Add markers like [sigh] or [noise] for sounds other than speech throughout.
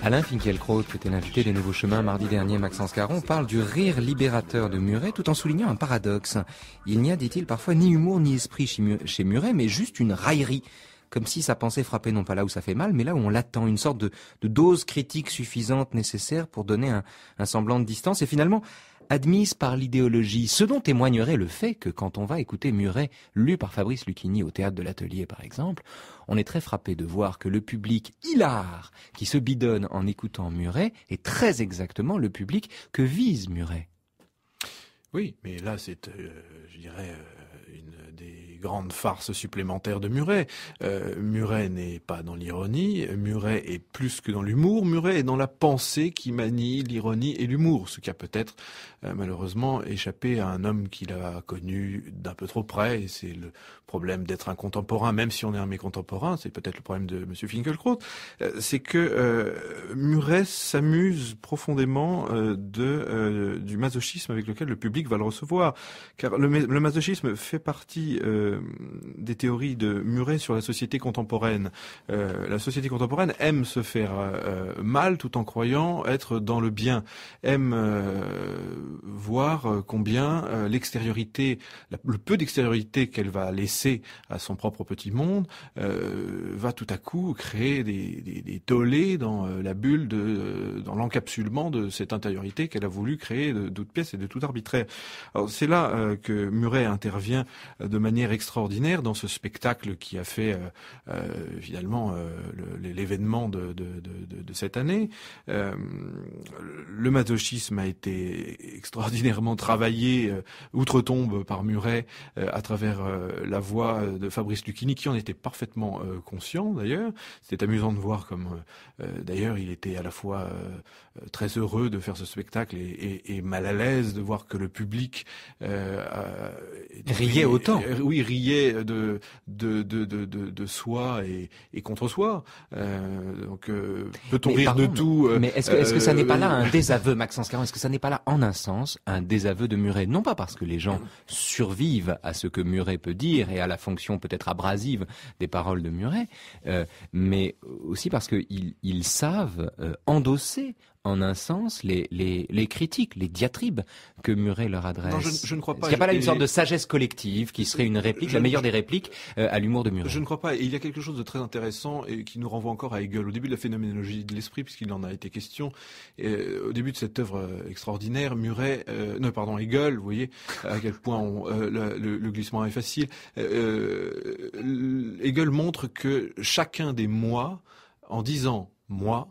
Alain Finkielkraut, qui était l'invité des Nouveaux Chemins mardi dernier, Maxence Caron, parle du rire libérateur de Muret tout en soulignant un paradoxe. Il n'y a, dit-il, parfois ni humour ni esprit chez Muret, mais juste une raillerie comme si sa pensée frappait non pas là où ça fait mal, mais là où on l'attend, une sorte de, dose critique suffisante nécessaire pour donner un semblant de distance. Et finalement, admise par l'idéologie, ce dont témoignerait le fait que quand on va écouter Muret, lu par Fabrice Lucchini au théâtre de l'atelier par exemple, on est très frappé de voir que le public hilar qui se bidonne en écoutant Muret est très exactement le public que vise Muret. Oui, mais là c'est, euh, je dirais, euh, une des grande farce supplémentaire de Muret. Euh, Muret n'est pas dans l'ironie, Muret est plus que dans l'humour, Muret est dans la pensée qui manie l'ironie et l'humour, ce qui a peut-être euh, malheureusement échappé à un homme qu'il a connu d'un peu trop près, et c'est le problème d'être un contemporain, même si on est un mécontemporain, c'est peut-être le problème de M. Finkielkraut, euh, c'est que Muret s'amuse profondément de, du masochisme avec lequel le public va le recevoir, car le, masochisme fait partie... Euh, des théories de Muret sur la société contemporaine. Euh, la société contemporaine aime se faire euh, mal tout en croyant être dans le bien, aime voir combien l'extériorité, le peu d'extériorité qu'elle va laisser à son propre petit monde, va tout à coup créer des, des, tollés dans la bulle, dans l'encapsulement de cette intériorité qu'elle a voulu créer de, toute pièce et de tout arbitraire. c'est là que Muret intervient de manière extraordinaire dans ce spectacle qui a fait euh, euh, finalement euh, l'événement de, cette année. le masochisme a été extraordinairement travaillé outre-tombe par Muret à travers la voix de Fabrice Lucchini, qui en était parfaitement conscient d'ailleurs. C'était amusant de voir comme d'ailleurs il était à la fois très heureux de faire ce spectacle et, mal à l'aise de voir que le public riait autant rier de, de, soi et, contre soi. Euh, donc, euh, peut-on rire de tout euh, Mais est-ce que, est ça n'est pas là un [laughs] désaveu, Maxence Caron Est-ce que ça n'est pas là, en un sens, un désaveu de Muret Non pas parce que les gens survivent à ce que Muret peut dire et à la fonction peut-être abrasive des paroles de Muret, mais aussi parce qu'ils ils savent endosser en un sens, les, critiques, les diatribes que Muret leur adresse ne crois pas. est n'y a pas là une sorte de sagesse collective qui serait une réplique, la meilleure des répliques, euh, à l'humour de Muret. Je ne crois pas. Et il y a quelque chose de très intéressant et qui nous renvoie encore à Hegel au début de la phénoménologie de l'esprit, puisqu'il en a été question. Euh, au début de cette œuvre euh, extraordinaire, Muret, non pardon, Hegel, vous voyez à quel point le, le, glissement est facile. Hegel montre que chacun des moi, en disant moi,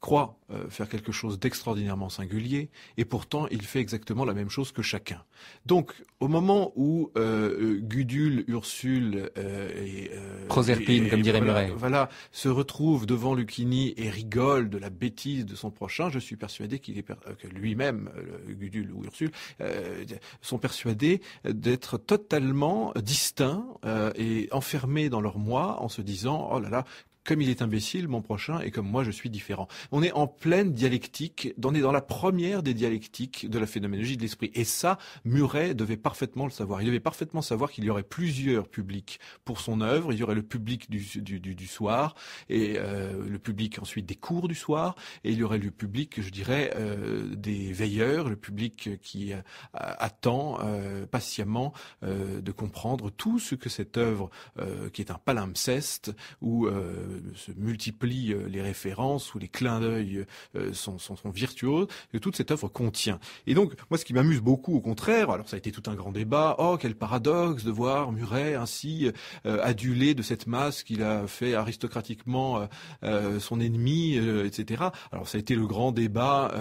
croit euh, faire quelque chose d'extraordinairement singulier, et pourtant il fait exactement la même chose que chacun. Donc, au moment où euh, euh, Gudule, Ursule et Proserpine, comme dirait voilà, voilà, se retrouvent devant Lucini et rigolent de la bêtise de son prochain, je suis persuadé qu'il est que lui-même, Gudule ou Ursule, sont persuadés d'être totalement distincts et enfermés dans leur moi en se disant oh là là comme il est imbécile, mon prochain, et comme moi, je suis différent. On est en pleine dialectique, on est dans la première des dialectiques de la phénoménologie de l'esprit. Et ça, Muret devait parfaitement le savoir. Il devait parfaitement savoir qu'il y aurait plusieurs publics pour son œuvre. Il y aurait le public du, soir, et euh, le public ensuite des cours du soir, et il y aurait le public, je dirais, euh, des veilleurs, le public qui euh, attend patiemment de comprendre tout ce que cette œuvre, qui est un palimpseste, ou se multiplient euh, les références ou les clins d'œil euh, sont, virtuoses que toute cette œuvre contient. Et donc, moi, ce qui m'amuse beaucoup, au contraire, alors ça a été tout un grand débat. Oh, quel paradoxe de voir Muret ainsi euh, adulé de cette masse qu'il a fait aristocratiquement son ennemi, etc. Alors, ça a été le grand débat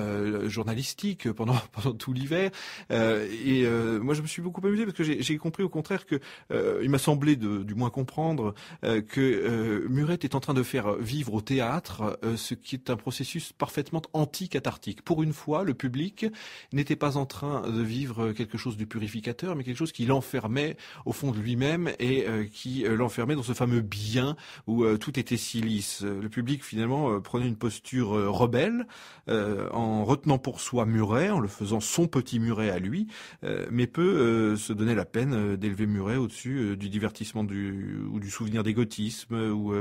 journalistique pendant [laughs] pendant tout l'hiver. et moi, je me suis beaucoup amusé parce que j'ai compris, au contraire, que il m'a semblé, du moins comprendre, que Muret est en train train de faire vivre au théâtre euh, ce qui est un processus parfaitement anti-cathartique. Pour une fois, le public n'était pas en train de vivre quelque chose du purificateur, mais quelque chose qui l'enfermait au fond de lui-même et euh, qui euh, l'enfermait dans ce fameux bien où tout était si lisse. Le public, finalement, prenait une posture rebelle en retenant pour soi Muret, en le faisant son petit Muret à lui, mais peu se donnait la peine d'élever Muret au-dessus du divertissement du, ou du souvenir d'égotisme ou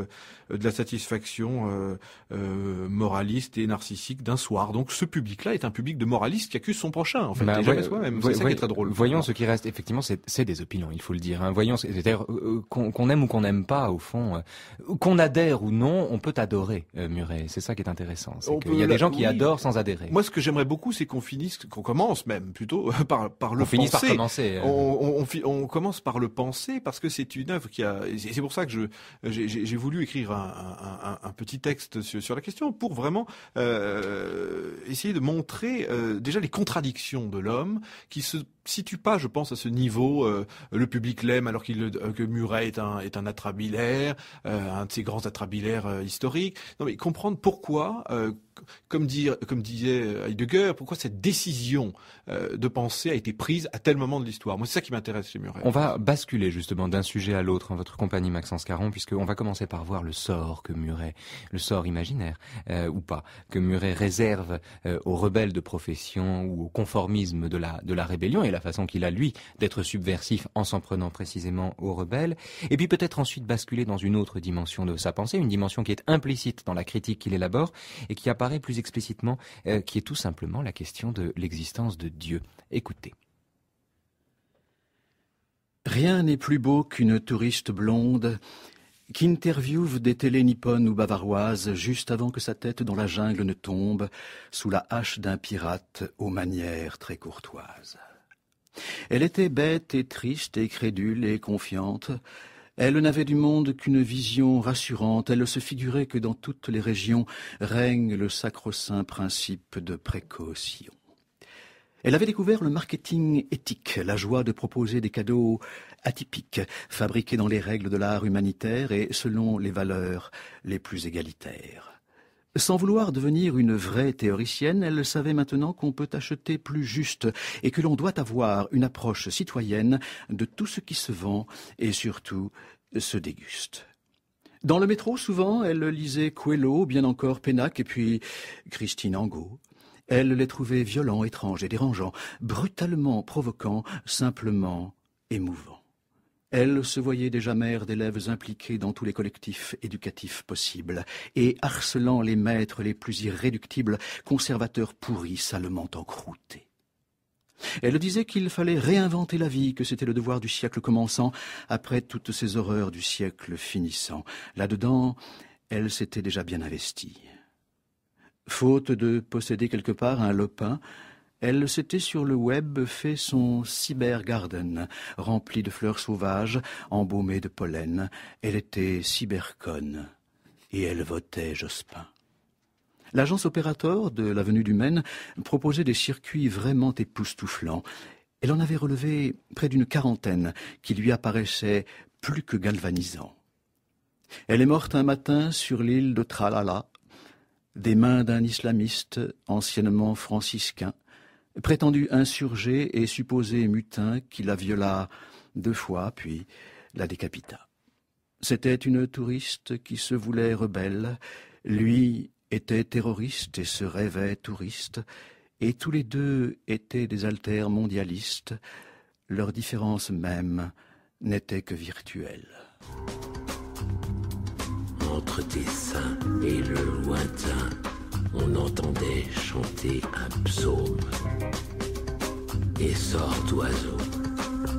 de la satisfaction euh, euh, moraliste et narcissique d'un soir. Donc ce public-là est un public de moralistes qui accuse son prochain, en fait, bah, même C'est ça qui est très drôle. Voyons ce qui reste, effectivement, c'est des opinions, il faut le dire. Hein. Voyons, c'est-à-dire euh, qu'on aime ou qu'on n'aime pas, au fond, qu'on adhère ou non, on peut adorer Muret. C'est ça qui est intéressant. il y a des gens qui adorent sans adhérer. Moi, ce que j'aimerais beaucoup, c'est qu'on finisse, qu'on commence même plutôt [laughs] par, par le on penser. On, commence par le penser parce que c'est une œuvre qui a. C'est pour ça que j'ai voulu écrire un, petit texte sur, la question pour vraiment euh, essayer de montrer euh, déjà les contradictions de l'homme qui se situe pas, je pense, à ce niveau. Euh, le public l'aime alors qu'il euh, que Muret est un est un atrabilaire, euh, un de ses grands attrabilaires historiques. Non, mais comprendre pourquoi, comme dire, comme disait Heidegger, pourquoi cette décision de penser a été prise à tel moment de l'histoire. Moi, c'est ça qui m'intéresse chez Muret. On va basculer justement d'un sujet à l'autre en hein, votre compagnie, Maxence Caron, puisqu'on va commencer par voir le sort que Muret, le sort imaginaire ou pas, que Muret réserve aux rebelles de profession ou au conformisme de la de la rébellion la façon qu'il a, lui, d'être subversif en s'en prenant précisément aux rebelles, et puis peut-être ensuite basculer dans une autre dimension de sa pensée, une dimension qui est implicite dans la critique qu'il élabore et qui apparaît plus explicitement, euh, qui est tout simplement la question de l'existence de Dieu. Écoutez. Rien n'est plus beau qu'une touriste blonde qui interviewe des télés nippones ou bavaroises juste avant que sa tête dans la jungle ne tombe sous la hache d'un pirate aux manières très courtoises. Elle était bête et triste et crédule et confiante. Elle n'avait du monde qu'une vision rassurante, elle se figurait que dans toutes les régions règne le sacro-saint principe de précaution. Elle avait découvert le marketing éthique, la joie de proposer des cadeaux atypiques, fabriqués dans les règles de l'art humanitaire et selon les valeurs les plus égalitaires. Sans vouloir devenir une vraie théoricienne, elle savait maintenant qu'on peut acheter plus juste et que l'on doit avoir une approche citoyenne de tout ce qui se vend et surtout se déguste. Dans le métro, souvent, elle lisait Coelho, bien encore Pénac et puis Christine Angot. Elle les trouvait violents, étranges et dérangeants, brutalement provoquants, simplement émouvants. Elle se voyait déjà mère d'élèves impliqués dans tous les collectifs éducatifs possibles et harcelant les maîtres les plus irréductibles, conservateurs pourris salement encroutés. Elle disait qu'il fallait réinventer la vie, que c'était le devoir du siècle commençant, après toutes ces horreurs du siècle finissant. Là-dedans, elle s'était déjà bien investie. Faute de posséder quelque part un lopin, elle s'était sur le web fait son cybergarden, rempli de fleurs sauvages, embaumées de pollen. Elle était cyberconne et elle votait Jospin. L'agence opérateur de l'avenue du Maine proposait des circuits vraiment époustouflants. Elle en avait relevé près d'une quarantaine qui lui apparaissaient plus que galvanisants. Elle est morte un matin sur l'île de Tralala, des mains d'un islamiste anciennement franciscain, prétendu insurgé et supposé mutin qui la viola deux fois, puis la décapita. C'était une touriste qui se voulait rebelle, lui était terroriste et se rêvait touriste, et tous les deux étaient des altères mondialistes, leur différence même n'était que virtuelle. Entre tes saints et le lointain, on entendait chanter un psaume. Et sort nuages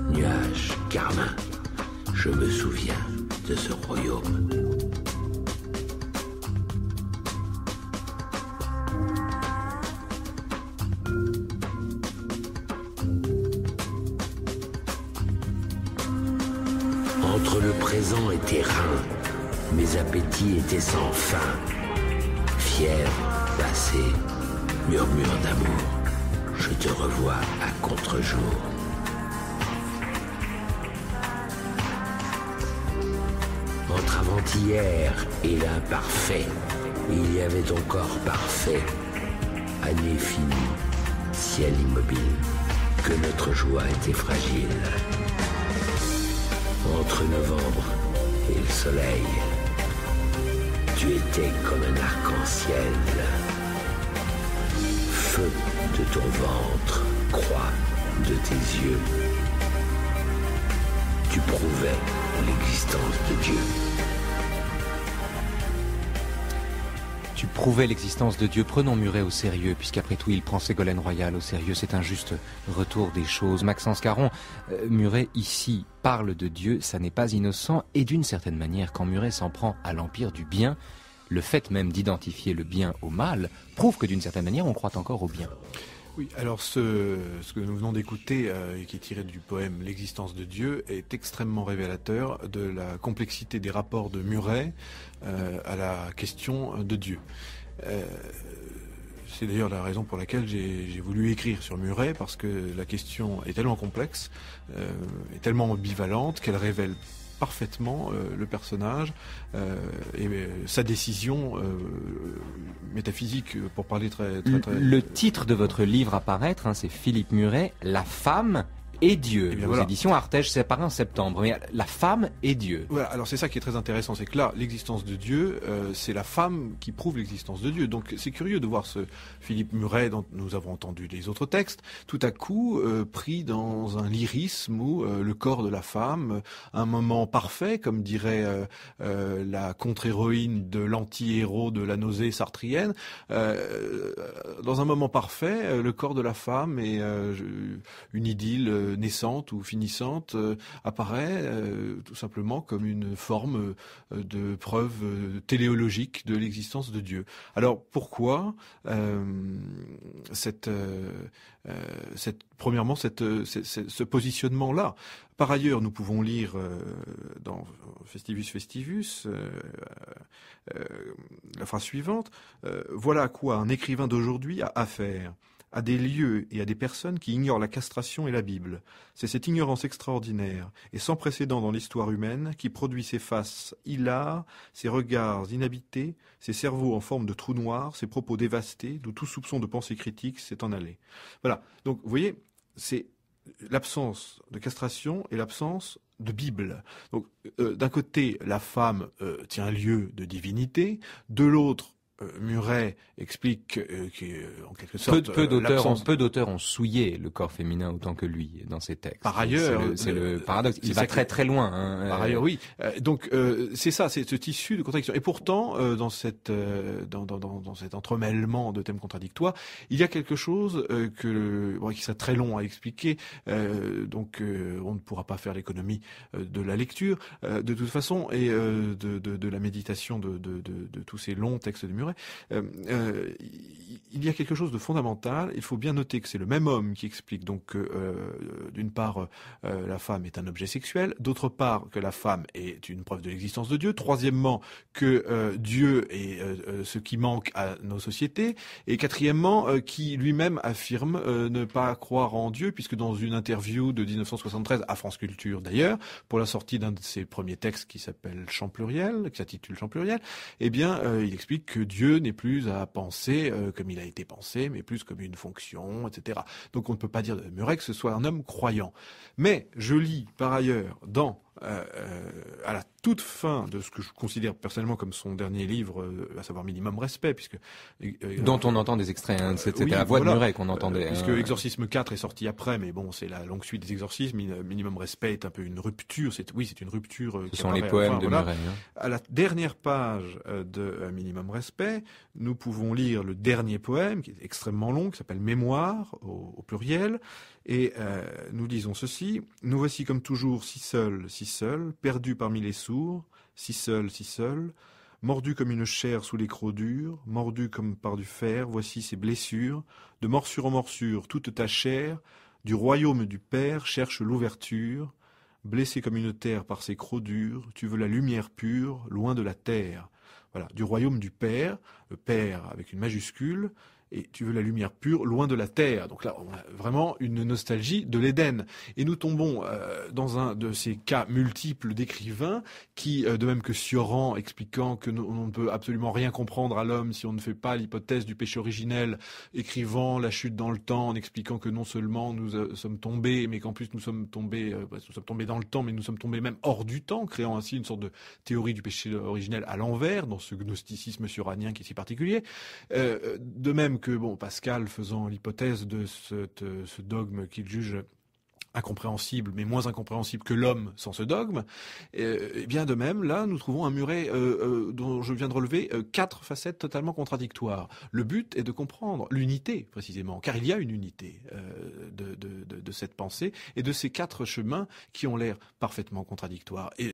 nuage, carmin, je me souviens de ce royaume. Entre le présent et terrain, mes appétits étaient sans fin. Fièvre, murmure d'amour, je te revois à contre-jour. Entre avant-hier et l'imparfait, il y avait ton corps parfait, année finie, ciel immobile, que notre joie était fragile. Entre novembre et le soleil, tu étais comme un arc-en-ciel de ton ventre croix de tes yeux. Tu prouvais l'existence de Dieu. Tu prouvais l'existence de Dieu. Prenons Muret au sérieux, puisqu'après tout, il prend ses Ségolène Royal au sérieux. C'est un juste retour des choses. Maxence Caron, euh, Muret ici parle de Dieu, ça n'est pas innocent. Et d'une certaine manière, quand Muret s'en prend à l'empire du bien, le fait même d'identifier le bien au mal prouve que d'une certaine manière on croit encore au bien. Oui, alors ce, que nous venons d'écouter, euh, et qui est tiré du poème L'existence de Dieu, est extrêmement révélateur de la complexité des rapports de Muret euh, à la question de Dieu. Euh, c'est d'ailleurs la raison pour laquelle j'ai voulu écrire sur Muret, parce que la question est tellement complexe, est tellement ambivalente, qu'elle révèle parfaitement euh, le personnage euh, et euh, sa décision métaphysique, pour parler très, Le titre de votre livre à paraître, hein, c'est Philippe Muret, La femme et Dieu. l'édition aux c'est par en septembre. la femme et Dieu. Voilà, alors c'est ça qui est très intéressant, c'est que là, l'existence de Dieu, euh, c'est la femme qui prouve l'existence de Dieu. Donc c'est curieux de voir ce Philippe Muret, dont nous avons entendu les autres textes, tout à coup euh, pris dans un lyrisme où euh, le corps de la femme, un moment parfait, comme dirait la contre-héroïne de l'anti-héros de la nausée sartrienne, dans un moment parfait, le corps de la femme est une idylle naissante ou finissante euh, apparaît euh, tout simplement comme une forme euh, de preuve téléologique de l'existence de Dieu. Alors pourquoi cette, premièrement ce positionnement-là Par ailleurs, nous pouvons lire dans Festivus Festivus la phrase suivante, voilà à quoi un écrivain d'aujourd'hui a affaire à des lieux et à des personnes qui ignorent la castration et la Bible. C'est cette ignorance extraordinaire et sans précédent dans l'histoire humaine qui produit ces faces hilares, ces regards inhabités, ces cerveaux en forme de trous noirs, ces propos dévastés, d'où tout soupçon de pensée critique s'est en allé. Voilà. Donc, vous voyez, c'est l'absence de castration et l'absence de Bible. Donc, euh, d'un côté, la femme euh, tient lieu de divinité, de l'autre, euh, Muret explique euh, euh, en quelque sorte peu, d'auteurs ont, peu d'auteurs ont souillé le corps féminin autant que lui dans ses textes. Par ailleurs, c'est le, paradoxe. Il va très très loin. Hein, Par ailleurs, oui. Donc c'est ça, c'est ce tissu de contradiction. Et pourtant, dans cette dans, dans, dans, cet entremêlement de thèmes contradictoires, il y a quelque chose que bon, qui sera très long à expliquer. donc on ne pourra pas faire l'économie de la lecture de toute façon et de, de, de, la méditation de, de, tous ces longs textes de Muret. Euh, euh, il y a quelque chose de fondamental. Il faut bien noter que c'est le même homme qui explique donc que, euh, d'une part, la femme est un objet sexuel, d'autre part, que la femme est une preuve de l'existence de Dieu, troisièmement, que Dieu est ce qui manque à nos sociétés, et quatrièmement, qui lui-même affirme ne pas croire en Dieu, puisque dans une interview de 1973 à France Culture d'ailleurs, pour la sortie d'un de ses premiers textes qui s'appelle Champ pluriel, qui s'intitule Champ pluriel, eh bien, il explique que Dieu Dieu n'est plus à penser euh, comme il a été pensé, mais plus comme une fonction, etc. Donc on ne peut pas dire de Muret que ce soit un homme croyant. Mais je lis par ailleurs dans euh, euh, à la toute fin de ce que je considère personnellement comme son dernier livre, à savoir Minimum Respect, puisque dont on entend des extraits, hein. c'était la voix de Murray qu'on entendait. Hein. puisque Exorcisme 4 est sorti après, mais bon, c'est la longue suite des exorcismes. Minimum Respect est un peu une rupture. C'est oui, c'est une rupture. Ce sont les poèmes de voilà. Hein. À la dernière page de Minimum Respect, nous pouvons lire le dernier poème, qui est extrêmement long, qui s'appelle Mémoire au, pluriel, et euh, nous disons ceci, nous voici comme toujours si seuls, si seuls, perdus parmi les sourds, si seuls, si seuls, mordus comme une chair sous les crocs durs, mordus comme par du fer, voici ses blessures, de morsure en morsure, toute ta chair, du royaume du Père cherche l'ouverture, blessé comme une terre par ses crocs durs, tu veux la lumière pure, loin de la terre du royaume du Père, le Père avec une majuscule, et tu veux la lumière pure, loin de la terre. Donc là, on a vraiment une nostalgie de l'Éden. Et nous tombons euh, dans un de ces cas multiples d'écrivains qui, euh, de même que Sioran, expliquant que ne peut absolument rien comprendre à l'homme si on ne fait pas l'hypothèse du péché originel, écrivant la chute dans le temps, en expliquant que non seulement nous euh, sommes tombés, mais qu'en plus nous sommes tombés, nous sommes tombés dans le temps, mais nous sommes tombés même hors du temps, créant ainsi une sorte de théorie du péché originel à l'envers, dans ce gnosticisme suranien qui est si particulier. de même bon, Pascal, faisant l'hypothèse de euh, ce dogme qu'il juge incompréhensible, mais moins incompréhensible que l'homme sans ce dogme, et euh, eh bien de même, là, nous trouvons un muret euh, dont je viens de relever quatre facettes totalement contradictoires. Le but est de comprendre l'unité, précisément, car il y a une unité de, cette pensée et de ces quatre chemins qui ont l'air parfaitement contradictoires. Et